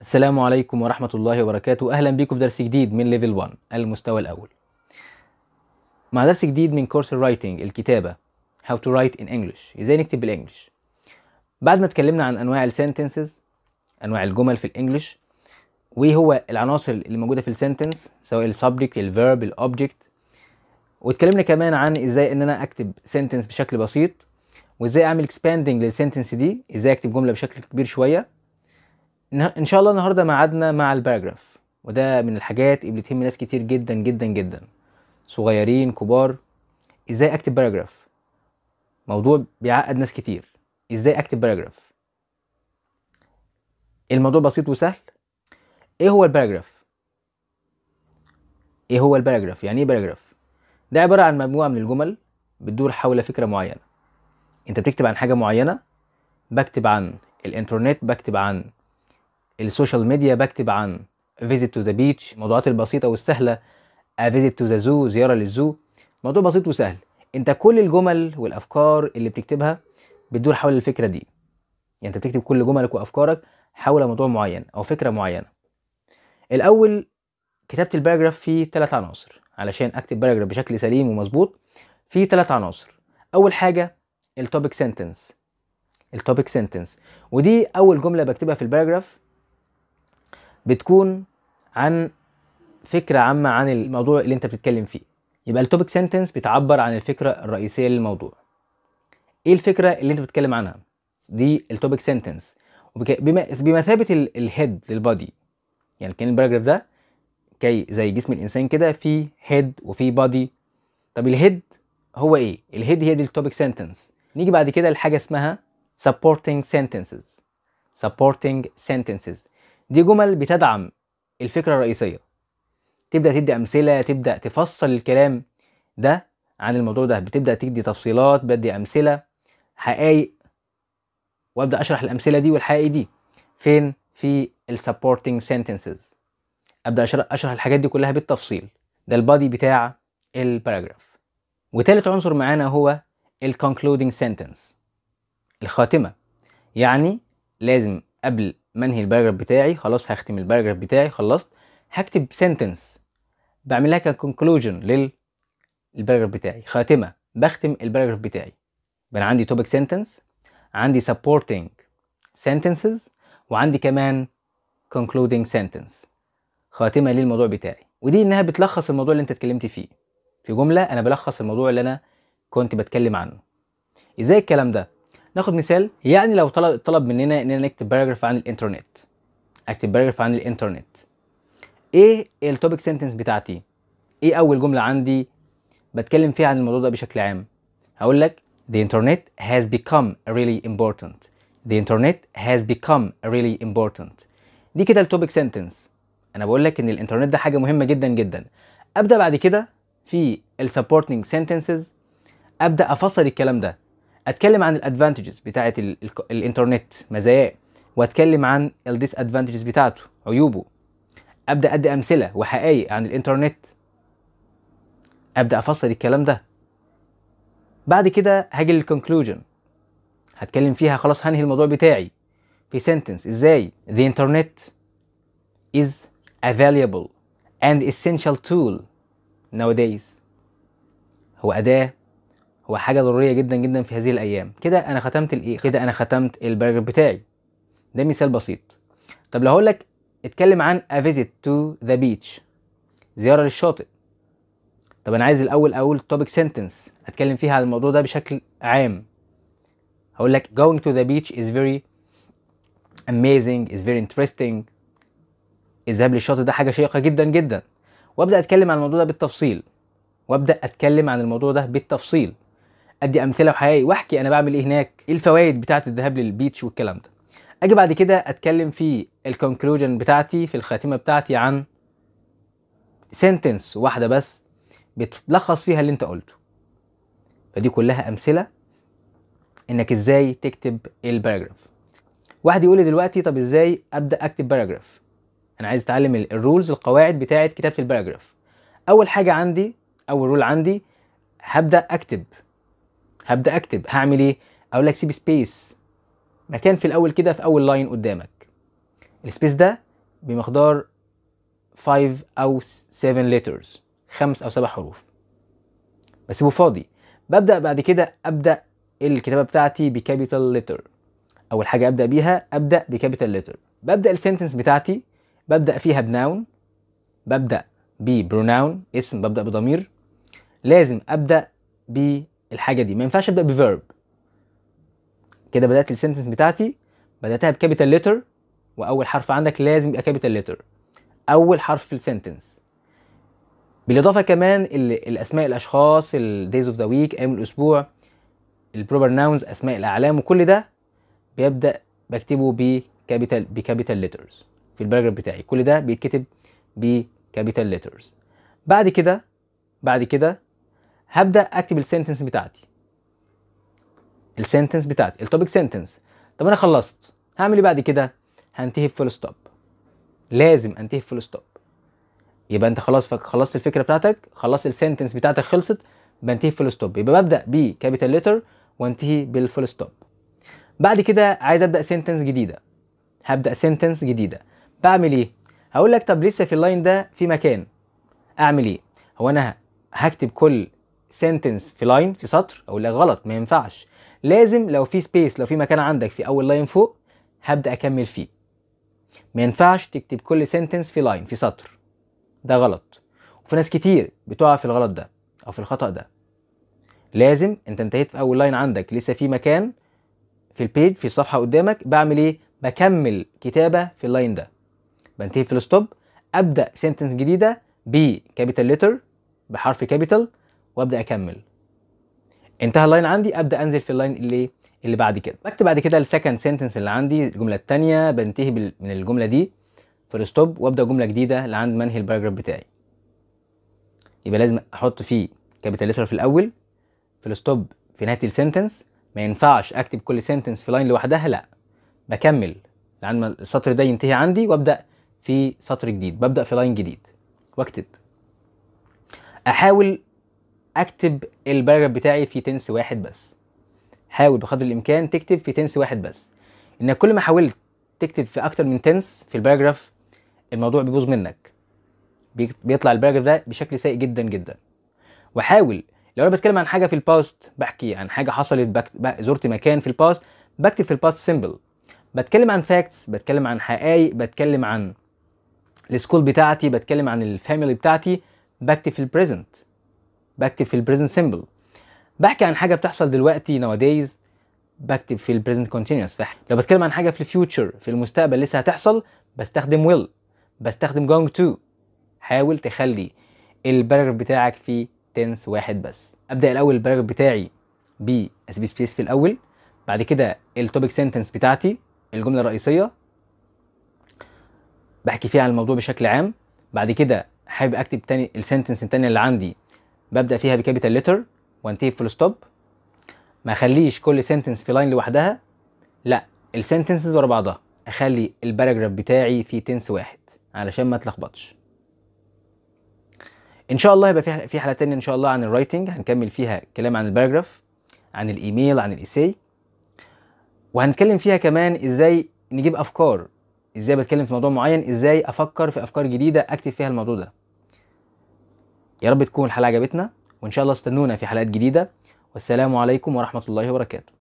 السلام عليكم ورحمة الله وبركاته أهلا بيكم في درس جديد من ليفل 1 المستوى الأول مع درس جديد من كورس الرايتنج الكتابة How to write in English إزاي نكتب بالإنجلش بعد ما اتكلمنا عن أنواع السنتنسز أنواع الجمل في الإنجلش وايه هو العناصر اللي موجوده في السنتنس سواء السبجكت الفيرب الاوبجكت واتكلمنا كمان عن ازاي ان انا اكتب سنتنس بشكل بسيط وازاي اعمل اكسباندنج للسنتنس دي ازاي اكتب جمله بشكل كبير شويه ان شاء الله النهارده ميعادنا مع الباراجراف وده من الحاجات اللي بتهم ناس كتير جدا جدا جدا صغيرين كبار ازاي اكتب باراجراف موضوع بيعقد ناس كتير ازاي اكتب باراجراف الموضوع بسيط وسهل ايه هو الباراجراف ايه هو الباراجراف يعني ايه باراجراف ده عباره عن مجموعه من الجمل بتدور حول فكره معينه انت بتكتب عن حاجه معينه بكتب عن الانترنت بكتب عن السوشيال ميديا بكتب عن فيزيت تو ذا بيتش الموضوعات البسيطه والسهله فيزيت تو ذا زو زياره للزو موضوع بسيط وسهل انت كل الجمل والافكار اللي بتكتبها بتدور حول الفكره دي يعني انت بتكتب كل جملك وافكارك حول موضوع معين او فكره معينه الاول كتابه الباراجراف فيه ثلاث عناصر علشان اكتب باراجراف بشكل سليم ومظبوط فيه ثلاث عناصر اول حاجه التوبيك سنتنس التوبيك سنتنس ودي اول جمله بكتبها في الباراجراف بتكون عن فكره عامه عن الموضوع اللي انت بتتكلم فيه يبقى التوبيك سنتنس بتعبر عن الفكره الرئيسيه للموضوع ايه الفكره اللي انت بتتكلم عنها دي التوبيك سنتنس بمثابه الهيد للبادي يعني كان الباراجراف ده كي زي جسم الانسان كده في هيد وفي بادي طب الهيد هو ايه الهيد هي دي التوبيك سنتنس نيجي بعد كده لحاجه اسمها سبورتنج سنتنسز سبورتنج سنتنسز دي جمل بتدعم الفكره الرئيسيه تبدا تدي امثله تبدا تفصل الكلام ده عن الموضوع ده بتبدا تدي تفصيلات بدي امثله حقائق وابدا اشرح الامثله دي والحقائق دي فين في السبورتنج سنتنسز ابدا اشرح الحاجات دي كلها بالتفصيل ده البادي بتاع الباراجراف وتالت عنصر معانا هو الكونكلودنج سنتنس الخاتمه يعني لازم قبل ما انهي الباراجراف بتاعي خلاص هختم الباراجراف بتاعي خلصت هكتب سنتنس بعملها ككونكلوجن للباراجراف بتاعي خاتمه بختم الباراجراف بتاعي بقى عندي توبيك سنتنس عندي سبورتنج sentences وعندي كمان concluding sentence خاتمه للموضوع بتاعي ودي انها بتلخص الموضوع اللي انت اتكلمت فيه في جمله انا بلخص الموضوع اللي انا كنت بتكلم عنه ازاي الكلام ده ناخد مثال يعني لو طلب طلب مننا اننا نكتب باراجراف عن الانترنت اكتب باراجراف عن الانترنت ايه التوبيك سنتنس بتاعتي ايه اول جمله عندي بتكلم فيها عن الموضوع ده بشكل عام هقول لك the internet has become really important the internet has become really important دي كده التوبيك سنتنس انا بقول لك ان الانترنت ده حاجه مهمه جدا جدا ابدا بعد كده في السبورتنج سنتنسز ابدا افصل الكلام ده اتكلم عن الادفانتجز بتاعه الانترنت مزاياه واتكلم عن الديس ادفانتجز بتاعته عيوبه ابدا ادي امثله وحقائق عن الانترنت ابدا افصل الكلام ده بعد كده هاجي للكونكلوجن هتكلم فيها خلاص هنهي الموضوع بتاعي في sentence ازاي the internet is a valuable and essential tool nowadays هو أداة هو حاجة ضرورية جدا جدا في هذه الأيام كده أنا ختمت الإيه كده أنا ختمت الباراجراف بتاعي ده مثال بسيط طب لو هقول لك اتكلم عن a visit to the beach زيارة للشاطئ طب أنا عايز الأول أقول topic sentence أتكلم فيها عن الموضوع ده بشكل عام هقول لك going to the beach is very amazing is very interesting الذهاب للشاطئ ده حاجه شيقه جدا جدا وابدا اتكلم عن الموضوع ده بالتفصيل وابدا اتكلم عن الموضوع ده بالتفصيل ادي امثله وحقيقي واحكي انا بعمل ايه هناك ايه الفوائد بتاعه الذهاب للبيتش والكلام ده اجي بعد كده اتكلم في الكونكلوجن بتاعتي في الخاتمه بتاعتي عن سنتنس واحده بس بتلخص فيها اللي انت قلته فدي كلها امثله انك ازاي تكتب الباراجراف واحد يقول لي دلوقتي طب ازاي ابدا اكتب باراجراف انا عايز اتعلم الرولز القواعد بتاعه كتابه الباراجراف اول حاجه عندي اول رول عندي هبدا اكتب هبدا اكتب هعمل ايه اقول لك سيب سبيس مكان في الاول كده في اول لاين قدامك السبيس ده بمقدار 5 او 7 لترز خمس او سبع حروف بسيبه فاضي ببدا بعد كده ابدا الكتابه بتاعتي بكابيتال letter اول حاجه ابدا بيها ابدا بكابيتال ليتر ببدا السنتنس بتاعتي ببدا فيها بناون ببدا ببروناون اسم ببدا بضمير لازم ابدا بالحاجه دي ما ينفعش ابدا بفيرب كده بدات السنتنس بتاعتي بداتها بكابيتال ليتر واول حرف عندك لازم يبقى كابيتال ليتر اول حرف في السنتنس بالاضافه كمان الاسماء الاشخاص الديز اوف ذا ويك ايام الاسبوع البروبر ناونز اسماء الاعلام وكل ده بيبدا بكتبه بكابيتال بكابيتال ليترز في الباراجراف بتاعي كل ده بيتكتب بكابيتال ليترز بعد كده بعد كده هبدا اكتب السنتنس بتاعتي السنتنس بتاعتي التوبيك سنتنس طب انا خلصت هعمل ايه بعد كده هنتهي بفول ستوب لازم انتهي بفول ستوب يبقى انت خلاص خلصت الفكره بتاعتك خلصت السنتنس بتاعتك خلصت بنتهي بفول ستوب يبقى ببدا بكابيتال ليتر وانتهي بالفول ستوب بعد كده عايز ابدا سنتنس جديده هبدا سنتنس جديده بعمل ايه هقول لك طب لسه في اللاين ده في مكان اعمل ايه هو انا هكتب كل سنتنس في لاين في سطر اقول لك غلط ما ينفعش لازم لو في سبيس لو في مكان عندك في اول لاين فوق هبدا اكمل فيه ما ينفعش تكتب كل سنتنس في لاين في سطر ده غلط وفي ناس كتير بتقع في الغلط ده او في الخطا ده لازم انت انتهيت في اول لاين عندك لسه في مكان في البيج في الصفحه قدامك بعمل ايه بكمل كتابه في اللاين ده بنتهي في الستوب ابدا سنتنس جديده بكابيتال ليتر بحرف كابيتال وابدا اكمل انتهى اللاين عندي ابدا انزل في اللاين اللي اللي بعد كده بكتب بعد كده السكند سنتنس اللي عندي الجمله الثانيه بنتهي من الجمله دي في الستوب وابدا جمله جديده لعند منهي الباراجراف بتاعي يبقى لازم احط فيه كابيتال ليتر في الاول في الستوب في نهايه السنتنس ما ينفعش اكتب كل سنتنس في لاين لوحدها لا بكمل لعند ما السطر ده ينتهي عندي وابدا في سطر جديد ببدا في لاين جديد واكتب احاول اكتب الباراجراف بتاعي في تنس واحد بس حاول بقدر الامكان تكتب في تنس واحد بس انك كل ما حاولت تكتب في اكتر من تنس في الباراجراف الموضوع بيبوظ منك بيطلع الباراجراف ده بشكل سيء جدا جدا وحاول لو انا بتكلم عن حاجه في الباست بحكي عن حاجه حصلت زرت مكان في الباست بكتب في الباست سيمبل بتكلم عن فاكتس بتكلم عن حقائق بتكلم عن السكول بتاعتي بتكلم عن الفاميلي بتاعتي بكتب في البريزنت بكتب في البريزنت سيمبل بحكي عن حاجه بتحصل دلوقتي نواديز بكتب في البريزنت كونتينوس لو بتكلم عن حاجه في الفيوتشر في المستقبل لسه هتحصل بستخدم ويل بستخدم جونج تو حاول تخلي الباراجراف بتاعك في تنس واحد بس ابدا الاول الباراجراف بتاعي ب اس بي سبيس في الاول بعد كده التوبيك سنتنس بتاعتي الجمله الرئيسيه بحكي فيها عن الموضوع بشكل عام بعد كده حابب اكتب تاني السنتنس التانيه اللي عندي ببدا فيها بكابيتال ليتر وانتهي فول ستوب ما اخليش كل سنتنس في لاين لوحدها لا السنتنسز ورا بعضها اخلي الباراجراف بتاعي في تنس واحد علشان ما اتلخبطش ان شاء الله هيبقى في حلقه تانية ان شاء الله عن الرايتنج هنكمل فيها كلام عن الباراجراف عن الايميل عن الايسي وهنتكلم فيها كمان ازاي نجيب افكار ازاي بتكلم في موضوع معين ازاي افكر في افكار جديده اكتب فيها الموضوع ده يا رب تكون الحلقه عجبتنا وان شاء الله استنونا في حلقات جديده والسلام عليكم ورحمه الله وبركاته